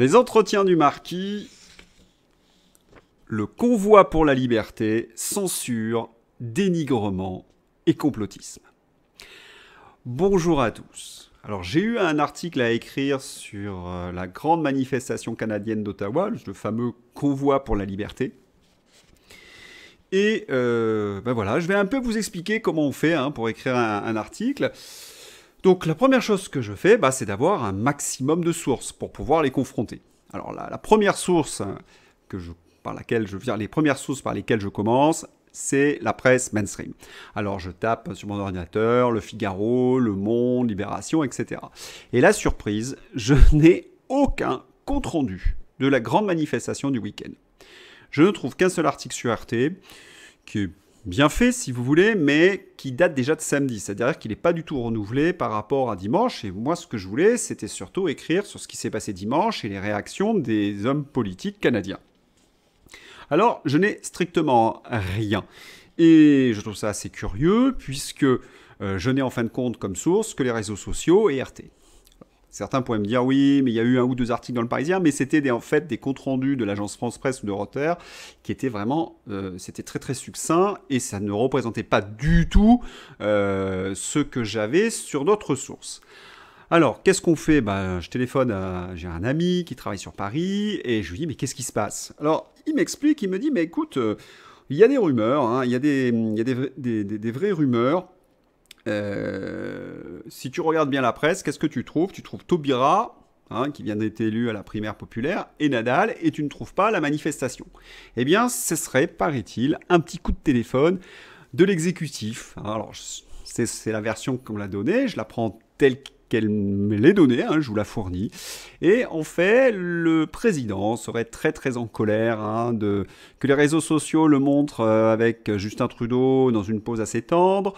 Les entretiens du marquis, le convoi pour la liberté, censure, dénigrement et complotisme. Bonjour à tous. Alors j'ai eu un article à écrire sur euh, la grande manifestation canadienne d'Ottawa, le fameux convoi pour la liberté. Et euh, ben voilà, je vais un peu vous expliquer comment on fait hein, pour écrire un, un article. Donc la première chose que je fais, bah, c'est d'avoir un maximum de sources pour pouvoir les confronter. Alors la, première source hein, par laquelle je viens, les premières sources par lesquelles je commence, c'est la presse mainstream. Alors je tape sur mon ordinateur Le Figaro, Le Monde, Libération, etc. Et la surprise, je n'ai aucun compte rendu de la grande manifestation du week-end. Je ne trouve qu'un seul article sur RT, qui est bien fait, si vous voulez, mais qui date déjà de samedi. C'est-à-dire qu'il n'est pas du tout renouvelé par rapport à dimanche. Et moi, ce que je voulais, c'était surtout écrire sur ce qui s'est passé dimanche et les réactions des hommes politiques canadiens. Alors, je n'ai strictement rien. Et je trouve ça assez curieux, puisque euh, je n'ai en fin de compte comme source que les réseaux sociaux et RT. Certains pourraient me dire oui, mais il y a eu un ou deux articles dans le Parisien, mais c'était en fait des comptes rendus de l'agence France Presse ou de Reuters qui étaient vraiment, euh, c'était très très succinct et ça ne représentait pas du tout euh, ce que j'avais sur d'autres sources. Alors, qu'est-ce qu'on fait ben, Je téléphone à. J'ai un ami qui travaille sur Paris et je lui dis Mais qu'est-ce qui se passe Alors, il m'explique, il me dit Mais écoute, euh, il y a des rumeurs, hein, il y a, des, des, vraies rumeurs si tu regardes bien la presse, qu'est-ce que tu trouves Tu trouves Taubira, hein, qui vient d'être élu à la primaire populaire, et Nadal, et tu ne trouves pas la manifestation. Eh bien, ce serait, paraît-il, un petit coup de téléphone de l'exécutif. Hein, alors, c'est la version qu'on l'a donnée, je la prends telle qu'elle me donnée, hein, je vous la fournis. Et en fait, le président serait très très en colère de, que les réseaux sociaux le montrent euh, avec Justin Trudeau dans une pause assez tendre.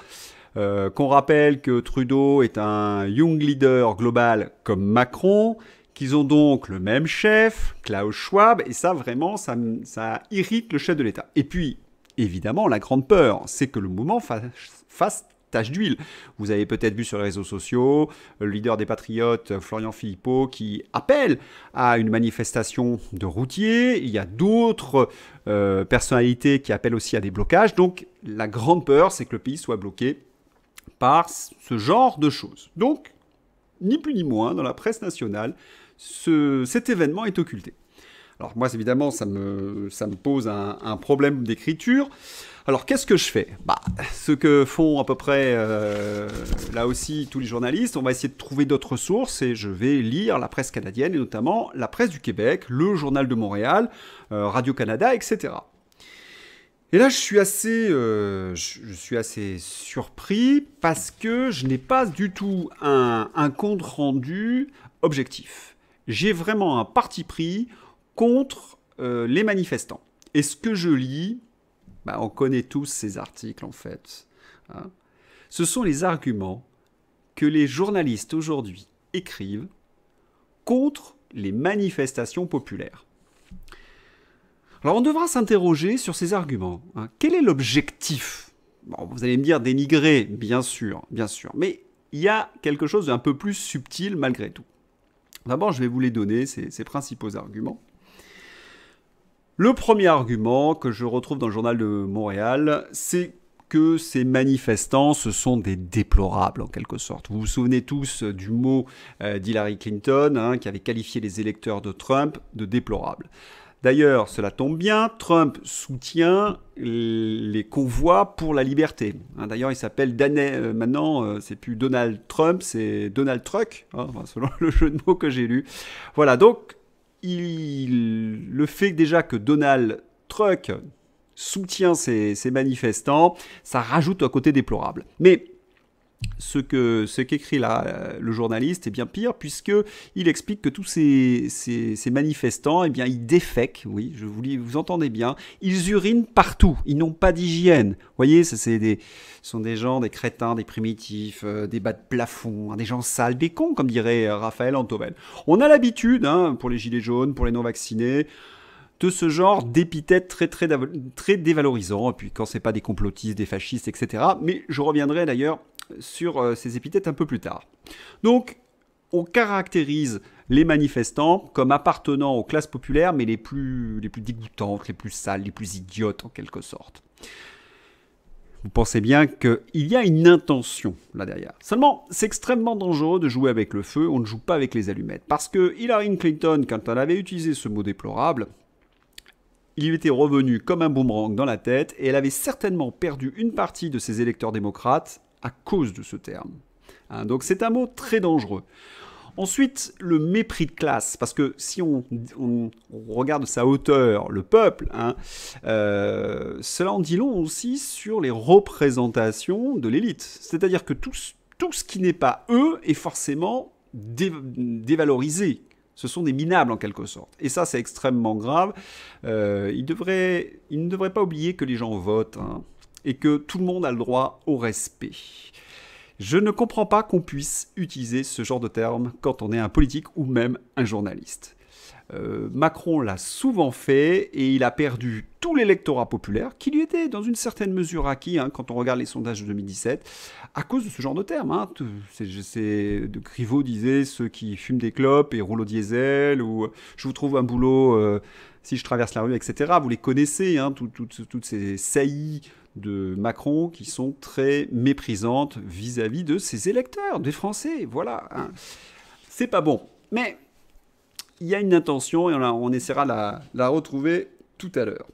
Euh, qu'on rappelle que Trudeau est un young leader global comme Macron, qu'ils ont donc le même chef, Klaus Schwab, et ça vraiment, ça, ça irrite le chef de l'État. Et puis, évidemment, la grande peur, c'est que le mouvement fasse, tâche tache d'huile. Vous avez peut-être vu sur les réseaux sociaux le leader des Patriotes, Florian Philippot, qui appelle à une manifestation de routiers. Il y a d'autres euh, personnalités qui appellent aussi à des blocages. Donc la grande peur, c'est que le pays soit bloqué par ce genre de choses. Donc, ni plus ni moins, dans la presse nationale, cet événement est occulté. Alors moi, évidemment, ça me, pose un, problème d'écriture. Alors qu'est-ce que je fais bah, Ce que font à peu près euh, là aussi tous les journalistes, on va essayer de trouver d'autres sources et je vais lire la presse canadienne et notamment la presse du Québec, le journal de Montréal, euh, Radio-Canada, etc. Et là, je suis assez, euh, je, suis assez surpris parce que je n'ai pas du tout un, compte rendu objectif. J'ai vraiment un parti pris contre euh, les manifestants. Et ce que je lis, bah, on connaît tous ces articles en fait. Hein. Ce sont les arguments que les journalistes aujourd'hui écrivent contre les manifestations populaires. Alors on devra s'interroger sur ces arguments. Hein. Quel est l'objectif Vous allez me dire dénigrer, bien sûr, bien sûr, mais il y a quelque chose d'un peu plus subtil malgré tout. D'abord, je vais vous les donner, ces, principaux arguments. Le premier argument que je retrouve dans le journal de Montréal, c'est que ces manifestants, ce sont des déplorables en quelque sorte. Vous vous souvenez tous euh, du mot euh, d'Hillary Clinton, hein, qui avait qualifié les électeurs de Trump de déplorables. D'ailleurs, cela tombe bien, Trump soutient les convois pour la liberté. Hein, d'ailleurs, il s'appelle Danet, euh, maintenant, euh, c'est plus Donald Trump, c'est Donald Truck, hein, selon le jeu de mots que j'ai lu. Voilà, donc, il, le fait déjà que Donald Truck soutient ces, ces manifestants, ça rajoute un côté déplorable. Mais ce que ce qu'écrit là euh, le journaliste est bien pire puisque il explique que tous ces, manifestants eh bien ils défèquent oui je vous lis, vous entendez bien ils urinent partout ils n'ont pas d'hygiène voyez ça c'est des sont des gens des crétins des primitifs euh, des bas de plafond hein, des gens sales des cons comme dirait euh, Raphaël Antovel on a l'habitude hein, pour les gilets jaunes pour les non vaccinés de ce genre d'épithètes très, très, très dévalorisants, et puis quand c'est pas des complotistes, des fascistes, etc. Mais je reviendrai d'ailleurs sur euh, ces épithètes un peu plus tard. Donc, on caractérise les manifestants comme appartenant aux classes populaires, mais les plus, les dégoûtantes, les plus sales, les plus idiotes en quelque sorte. Vous pensez bien qu'il y a une intention là derrière. Seulement, c'est extrêmement dangereux de jouer avec le feu, on ne joue pas avec les allumettes. Parce que Hillary Clinton, quand elle avait utilisé ce mot déplorable, il lui était revenu comme un boomerang dans la tête et elle avait certainement perdu une partie de ses électeurs démocrates à cause de ce terme. Hein, donc c'est un mot très dangereux. Ensuite, le mépris de classe, parce que si on, regarde sa hauteur, le peuple, hein, euh, cela en dit long aussi sur les représentations de l'élite. C'est-à-dire que tout, ce qui n'est pas eux est forcément dévalorisé. Ce sont des minables en quelque sorte. Et ça, c'est extrêmement grave. Euh, il ils, ne devrait pas oublier que les gens votent. Hein et que tout le monde a le droit au respect. Je ne comprends pas qu'on puisse utiliser ce genre de terme quand on est un politique ou même un journaliste. Euh, Macron l'a souvent fait et il a perdu tout l'électorat populaire qui lui était dans une certaine mesure acquis hein, quand on regarde les sondages de 2017 à cause de ce genre de termes. Hein. de Griveaux disait ceux qui fument des clopes et roulent au diesel ou je vous trouve un boulot euh, si je traverse la rue, etc. Vous les connaissez, hein, toutes ces saillies de Macron qui sont très méprisantes vis-à-vis de ses électeurs, des Français. Voilà. Hein. C'est pas bon. Mais il y a une intention et on, essaiera la, la retrouver tout à l'heure.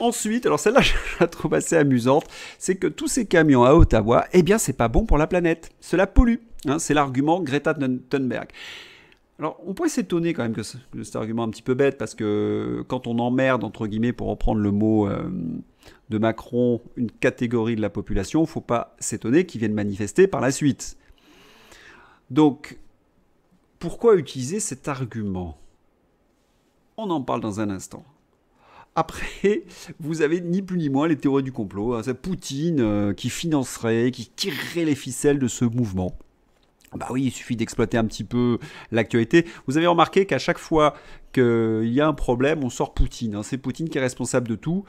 Ensuite, alors celle-là, je la trouve assez amusante, c'est que tous ces camions à Ottawa, eh bien, c'est pas bon pour la planète. Cela pollue. Hein, c'est l'argument Greta Thunberg. Alors, on pourrait s'étonner quand même que, cet argument un petit peu bête, parce que quand on emmerde, entre guillemets, pour reprendre le mot euh, de Macron, une catégorie de la population, faut pas s'étonner qu'ils viennent manifester par la suite. Donc, pourquoi utiliser cet argument On en parle dans un instant. Après, vous avez ni plus ni moins les théories du complot. Hein, c'est Poutine euh, qui financerait, qui tirerait les ficelles de ce mouvement. Bah oui, il suffit d'exploiter un petit peu l'actualité. Vous avez remarqué qu'à chaque fois qu'il y a un problème, on sort Poutine. Hein. C'est Poutine qui est responsable de tout.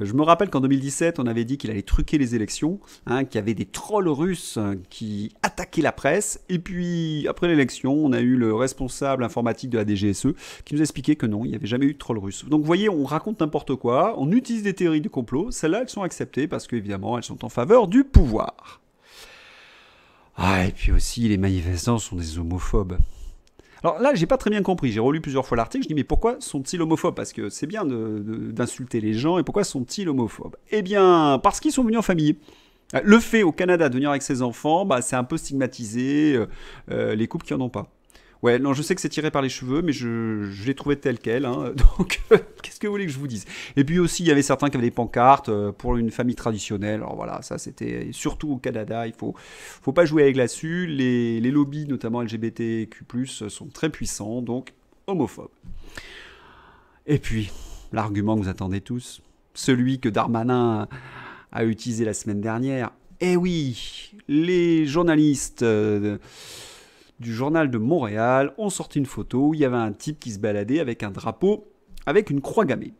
Euh, je me rappelle qu'en 2017, on avait dit qu'il allait truquer les élections, hein, qu'il y avait des trolls russes hein, qui attaquaient la presse. Et puis, après l'élection, on a eu le responsable informatique de la DGSE qui nous expliquait que non, il n'y avait jamais eu de trolls russes. Donc, vous voyez, on raconte n'importe quoi, on utilise des théories de complot. Celles-là, elles sont acceptées parce qu'évidemment, elles sont en faveur du pouvoir. Ah, et puis aussi, les manifestants sont des homophobes. Alors là, j'ai pas très bien compris. J'ai relu plusieurs fois l'article. Je dis, mais pourquoi sont-ils homophobes Parce que c'est bien d'insulter les gens. Et pourquoi sont-ils homophobes Eh bien, parce qu'ils sont venus en famille. Euh, le fait au Canada de venir avec ses enfants, bah, c'est un peu stigmatisé euh, euh, les couples qui en ont pas. Ouais, non, je sais que c'est tiré par les cheveux, mais je, l'ai trouvé tel quel. Hein. donc, que vous que je vous dise Et puis aussi, il y avait certains qui avaient des pancartes euh, pour une famille traditionnelle. Alors voilà, ça c'était surtout au Canada, il faut, faut pas jouer avec là-dessus. Les, lobbies, notamment LGBTQ, sont très puissants, donc homophobes. Et puis, l'argument que vous attendez tous, celui que Darmanin a utilisé la semaine dernière. Eh oui, les journalistes euh, du journal de Montréal ont sorti une photo où il y avait un type qui se baladait avec un drapeau avec une croix gammée.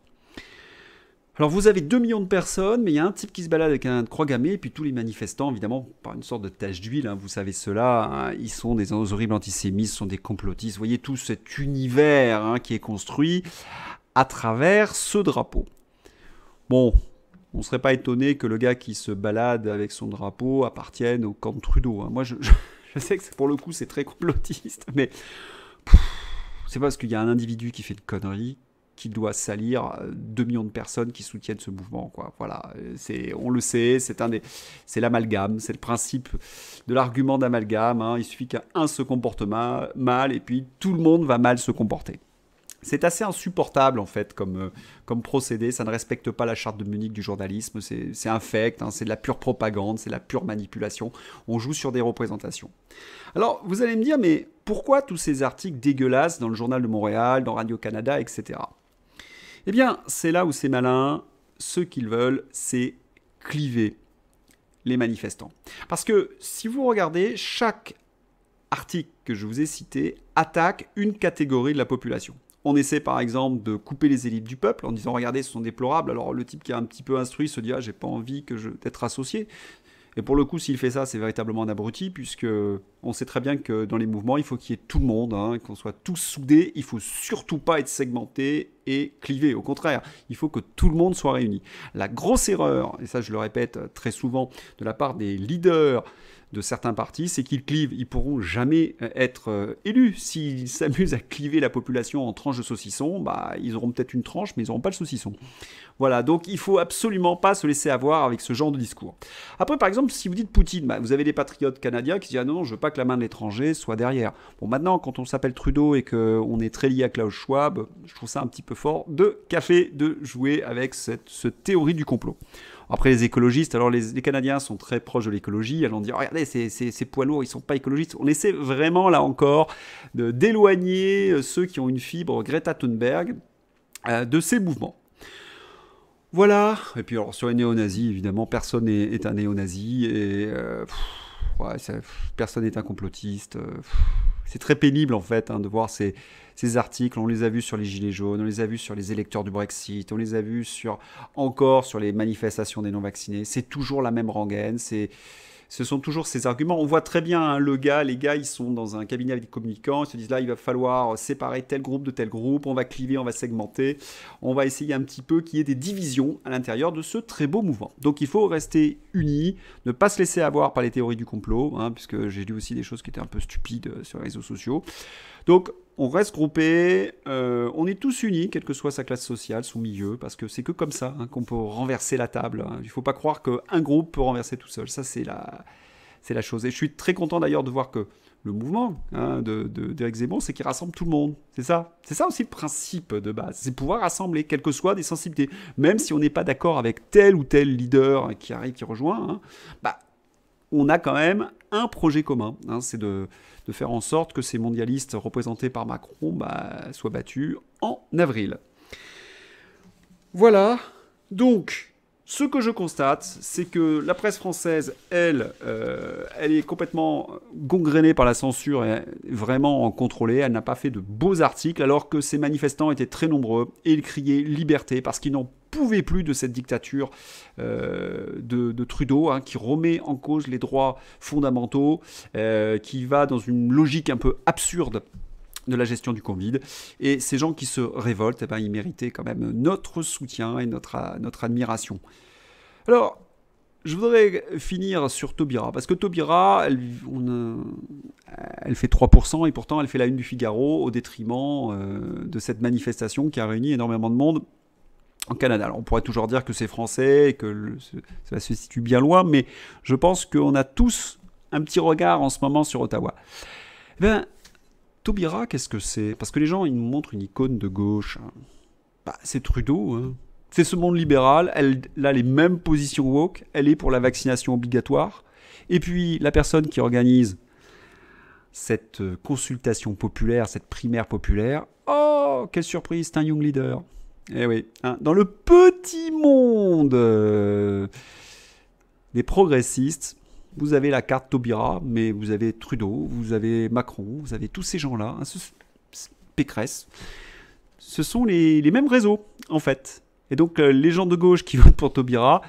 Alors vous avez 2 millions de personnes, mais il y a un type qui se balade avec un croix gammée, et puis tous les manifestants, évidemment, par une sorte de tache d'huile, hein, vous savez cela, hein, ils sont des horribles antisémites, sont des complotistes, vous voyez tout cet univers hein, qui est construit à travers ce drapeau. Bon, on ne serait pas étonné que le gars qui se balade avec son drapeau appartienne au camp Trudeau. Moi, je, sais que pour le coup, c'est très complotiste, mais c'est parce qu'il y a un individu qui fait de conneries doit salir 2 euh, millions de personnes qui soutiennent ce mouvement. Quoi. Voilà, c'est, on le sait, c'est, un des, c'est l'amalgame, c'est le principe de l'argument d'amalgame. Hein. Il suffit qu'un se comporte mal, et puis tout le monde va mal se comporter. C'est assez insupportable en fait comme, euh, comme procédé, ça ne respecte pas la charte de Munich du journalisme, c'est infect, hein. c'est de la pure propagande, c'est de la pure manipulation, on joue sur des représentations. Alors vous allez me dire mais pourquoi tous ces articles dégueulasses dans le journal de Montréal, dans Radio-Canada, etc. Eh bien, c'est là où c'est malin. Ce qu'ils veulent, c'est cliver les manifestants. Parce que si vous regardez, chaque article que je vous ai cité attaque une catégorie de la population. On essaie par exemple de couper les élites du peuple en disant regardez ce sont déplorables. Alors le type qui est un petit peu instruit se dit ah j'ai pas envie que je d'être associé. Et pour le coup, s'il fait ça, c'est véritablement un abruti, puisque on sait très bien que dans les mouvements, il faut qu'il y ait tout le monde, hein, qu'on soit tous soudés. Il faut surtout pas être segmenté et clivé. Au contraire, il faut que tout le monde soit réuni. La grosse erreur, et ça je le répète très souvent de la part des leaders de certains partis, c'est qu'ils clivent. Ils pourront jamais euh, être euh, élus. S'ils s'amusent à cliver la population en tranches de saucisson, bah, ils auront peut-être une tranche, mais ils n'auront pas le saucisson. Voilà, donc il faut absolument pas se laisser avoir avec ce genre de discours. Après, par exemple, si vous dites Poutine, bah, vous avez des patriotes canadiens qui disent ah non, je je veux pas que la main de l'étranger soit derrière. Bon, maintenant, quand on s'appelle Trudeau et qu'on est très lié à Klaus Schwab, je trouve ça un petit peu fort de café de jouer avec cette théorie du complot. Après, les écologistes, alors les, Canadiens sont très proches de l'écologie, Elles ont dit oh, « regardez, ces, poids lourds, ils ne sont pas écologistes. On essaie vraiment, là encore, d'éloigner euh, ceux qui ont une fibre Greta Thunberg euh, de ces mouvements. Voilà, et puis alors sur les néo-nazis, évidemment, personne n'est un néo-nazi, et... Euh, personne n'est un complotiste. Euh, c'est très pénible en fait hein, de voir ces, articles. On les a vus sur les Gilets jaunes, on les a vus sur les électeurs du Brexit, on les a vus sur, encore sur les manifestations des non-vaccinés. C'est toujours la même rengaine, c'est ce sont toujours ces arguments. On voit très bien hein, le gars, les gars, ils sont dans un cabinet avec des communicants, ils se disent là, il va falloir séparer tel groupe de tel groupe, on va cliver, on va segmenter, on va essayer un petit peu qu'il y ait des divisions à l'intérieur de ce très beau mouvement. Donc il faut rester unis, ne pas se laisser avoir par les théories du complot, hein, puisque j'ai lu aussi des choses qui étaient un peu stupides euh, sur les réseaux sociaux. Donc on reste groupé, euh, on est tous unis, quelle que soit sa classe sociale, son milieu, parce que c'est que comme ça hein, qu'on peut renverser la table. Hein. Il ne faut pas croire qu'un groupe peut renverser tout seul. Ça, c'est la, c'est la chose. Et je suis très content d'ailleurs de voir que le mouvement hein, de, d'Éric Zemmour, c'est qu'il rassemble tout le monde. C'est ça. C'est ça aussi le principe de base. C'est pouvoir rassembler, quelles que soient des sensibilités. Même si on n'est pas d'accord avec tel ou tel leader qui arrive, qui rejoint, bah, on a quand même un projet commun, hein, c'est de, faire en sorte que ces mondialistes représentés par Macron bah, soient battus en avril. Voilà, donc ce que je constate, c'est que la presse française, elle, euh, elle est complètement gangrénée par la censure et vraiment contrôlée. Elle n'a pas fait de beaux articles, alors que ces manifestants étaient très nombreux et ils criaient liberté parce qu'ils n'ont pouvait plus de cette dictature euh, de, Trudeau, hein, qui remet en cause les droits fondamentaux, euh, qui va dans une logique un peu absurde de la gestion du Covid. Et ces gens qui se révoltent, eh ben, ils méritaient quand même notre soutien et notre, admiration. Alors, je voudrais finir sur Taubira, parce que Taubira, elle, on, euh, elle, fait 3%, et pourtant elle fait la une du Figaro au détriment de cette manifestation qui a réuni énormément de monde en Canada. Alors on pourrait toujours dire que c'est français et que ça se situe bien loin, mais je pense qu'on a tous un petit regard en ce moment sur Ottawa. Ben, bien, Taubira, qu'est-ce que c'est Parce que les gens, ils nous montrent une icône de gauche. Hein. Bah, c'est Trudeau. Hein. C'est ce monde libéral. Elle, a les mêmes positions woke. Elle est pour la vaccination obligatoire. Et puis, la personne qui organise cette euh, consultation populaire, cette primaire populaire, oh, quelle surprise, c'est un young leader. Eh oui, hein. dans le petit monde euh, des progressistes, vous avez la carte Taubira, mais vous avez Trudeau, vous avez Macron, vous avez tous ces gens-là, hein, ce, Pécresse. Ce sont les, mêmes réseaux, en fait. Et donc, euh, les gens de gauche qui votent pour Taubira,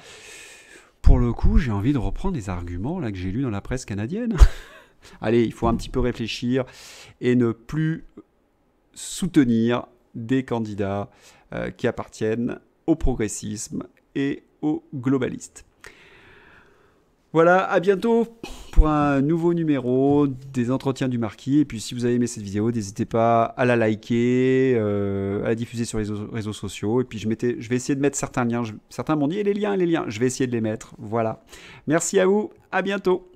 pour le coup, j'ai envie de reprendre des arguments là, que j'ai lus dans la presse canadienne. Allez, il faut un petit peu réfléchir et ne plus soutenir des candidats euh, qui appartiennent au progressisme et au globalistes. Voilà, à bientôt pour un nouveau numéro des entretiens du marquis. Et puis si vous avez aimé cette vidéo, n'hésitez pas à la liker, euh, à la diffuser sur les réseaux sociaux. Et puis je, vais essayer de mettre certains liens. certains m'ont dit, eh, les liens, les liens. Je vais essayer de les mettre. Voilà. Merci à vous, à bientôt.